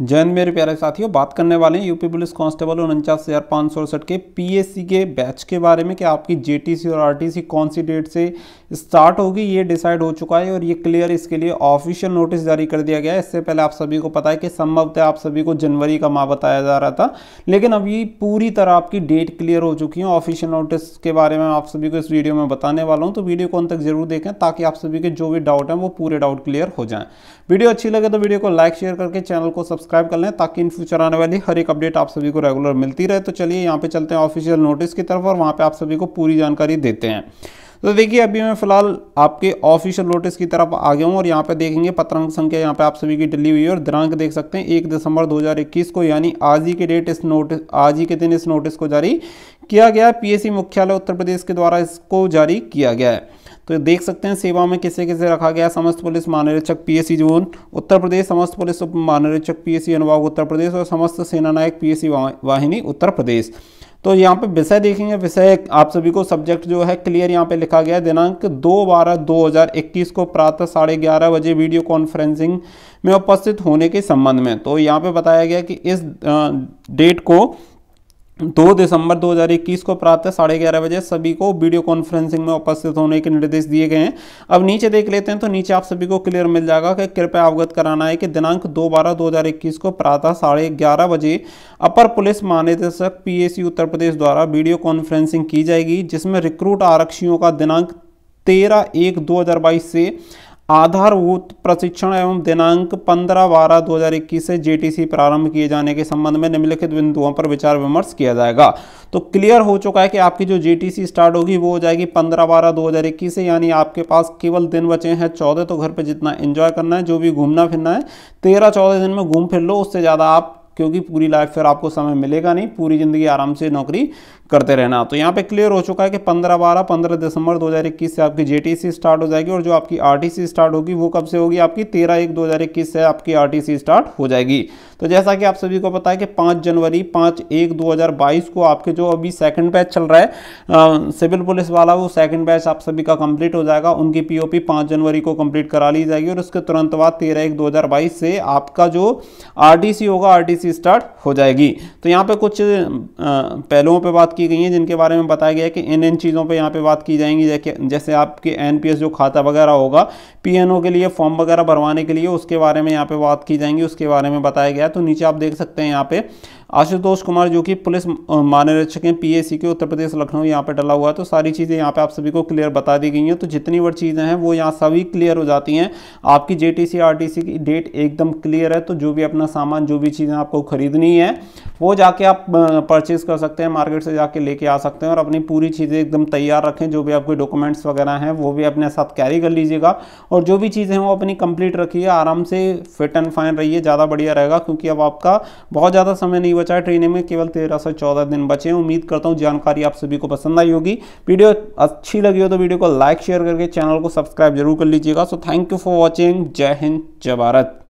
जैन मेरे प्यारे साथियों बात करने वाले हैं यूपी पुलिस कांस्टेबल उनचास हज़ार पाँच सौ अड़सठ के पीएससी के बैच के बारे में कि आपकी जेटीसी और आरटीसी कौन सी डेट से स्टार्ट होगी ये डिसाइड हो चुका है और ये क्लियर इसके लिए ऑफिशियल नोटिस जारी कर दिया गया है इससे पहले आप सभी को पता है कि संभवतः आप सभी को जनवरी का माह बताया जा रहा था लेकिन अभी पूरी तरह आपकी डेट क्लियर हो चुकी है ऑफिशियल नोटिस के बारे में आप सभी को इस वीडियो में बताने वाला हूँ तो वीडियो को अंत तक जरूर देखें ताकि आप सभी के जो भी डाउट हैं वो पूरे डाउट क्लियर हो जाए वीडियो अच्छी लगे तो वीडियो को लाइक शेयर करके चैनल को सब्सक्राइब सब्सक्राइब कर लें ताकि इन फ्यूचर आने वाली हर एक अपडेट आप सभी को रेगुलर मिलती रहे तो चलिए यहाँ पे चलते हैं ऑफिशियल नोटिस की तरफ और वहाँ पे आप सभी को पूरी जानकारी देते हैं तो देखिए अभी मैं फिलहाल आपके ऑफिशियल नोटिस की तरफ आ गया हूँ और यहाँ पे देखेंगे पत्रांक संख्या यहाँ पे आप सभी की डली हुई है और दिनांक देख सकते हैं एक दिसंबर 2021 को यानी आज ही के डेट इस नोटिस आज ही के दिन इस नोटिस को जारी किया गया पी मुख्यालय उत्तर प्रदेश के द्वारा इसको जारी किया गया है तो देख सकते हैं सेवा में किसे किसे रखा गया समस्त पुलिस महानिरीक्षक पीएससी जोन उत्तर प्रदेश समस्त पुलिस उप महानिरीक्षक पीएससी अनुभाग उत्तर प्रदेश और समस्त सेना नायक पीएससी वाहिनी उत्तर प्रदेश तो यहाँ पे विषय देखेंगे विषय आप सभी को सब्जेक्ट जो है क्लियर यहाँ पे लिखा गया है दिनांक दो बारह दो हजार इक्कीस को प्रातः साढ़े ग्यारह बजे वीडियो कॉन्फ्रेंसिंग में उपस्थित होने के संबंध में तो यहाँ पे बताया गया कि इस डेट को दो दिसंबर 2021 को प्रातः साढ़े ग्यारह बजे सभी को वीडियो कॉन्फ्रेंसिंग में उपस्थित होने के निर्देश दिए गए हैं अब नीचे देख लेते हैं तो नीचे आप सभी को क्लियर मिल जाएगा कि कृपया अवगत कराना है कि दिनांक दो बारह इक्कीस को प्रातः साढ़े ग्यारह बजे अपर पुलिस महानिदेशक पी उत्तर प्रदेश द्वारा वीडियो कॉन्फ्रेंसिंग की जाएगी जिसमें रिक्रूट आरक्षियों का दिनांक तेरह एक दो से आधारभूत प्रशिक्षण एवं दिनांक 15 बारह 2021 से जेटीसी प्रारंभ किए जाने के संबंध में निम्नलिखित बिंदुओं पर विचार विमर्श किया जाएगा तो क्लियर हो चुका है कि आपकी जो जेटीसी स्टार्ट होगी वो हो जाएगी 15 बारह 2021 से यानी आपके पास केवल दिन बचे हैं 14 तो घर पे जितना एंजॉय करना है जो भी घूमना फिरना है तेरह चौदह दिन में घूम फिर लो उससे ज़्यादा आप क्योंकि पूरी लाइफ फिर आपको समय मिलेगा नहीं पूरी ज़िंदगी आराम से नौकरी करते रहना तो यहाँ पे क्लियर हो चुका है कि 15 बारह 15 दिसंबर 2021 से आपकी जेटीसी स्टार्ट हो जाएगी और जो आपकी आरटीसी स्टार्ट होगी वो कब से होगी आपकी 13 एक 2021 से आपकी आरटीसी स्टार्ट हो जाएगी तो जैसा कि आप सभी को पता है कि पाँच जनवरी पाँच एक दो हज़ार बाईस को आपके जो अभी सेकंड बैच चल रहा है सिविल पुलिस वाला वो सेकंड बैच आप सभी का कंप्लीट हो जाएगा उनकी पी पाँच जनवरी को कंप्लीट करा ली जाएगी और उसके तुरंत बाद तेरह एक दो हज़ार बाईस से आपका जो आर होगा आर स्टार्ट हो जाएगी तो यहाँ पर कुछ पहलुओं पर बात की गई है जिनके बारे में बताया गया कि इन इन चीज़ों पर यहाँ पर बात की जाएंगी जैसे आपके एन जो खाता वगैरह होगा पीएनओ के लिए फॉर्म वगैरह भरवाने के लिए उसके बारे में यहाँ पे बात की जाएंगी उसके बारे में बताया गया गया तो नीचे आप देख सकते हैं यहाँ पे आशुतोष कुमार जो कि पुलिस महानिरीक्षक हैं पीएसी के उत्तर प्रदेश लखनऊ यहाँ पर डला हुआ है तो सारी चीज़ें यहाँ पे आप सभी को क्लियर बता दी गई हैं तो जितनी बड़ी चीज़ें हैं वो यहाँ सभी क्लियर हो जाती हैं आपकी जे टी की डेट एकदम क्लियर है तो जो भी अपना सामान जो भी चीज़ें आपको खरीदनी है वो जाके आप परचेज कर सकते हैं मार्केट से जाके लेके आ सकते हैं और अपनी पूरी चीज़ें एकदम तैयार रखें जो भी आपके डॉक्यूमेंट्स वगैरह हैं वो भी अपने साथ कैरी कर लीजिएगा और जो भी चीज़ें हैं वो अपनी कंप्लीट रखिए आराम से फिट एंड फाइन रहिए ज़्यादा बढ़िया रहेगा क्योंकि अब आपका बहुत ज़्यादा समय नहीं बचा है ट्रेनिंग में केवल तेरह से चौदह दिन बचे हैं उम्मीद करता हूँ जानकारी आप सभी को पसंद आई होगी वीडियो अच्छी लगी हो तो वीडियो को लाइक शेयर करके चैनल को सब्सक्राइब जरूर कर लीजिएगा so thank you for watching जय हिंद जय भारत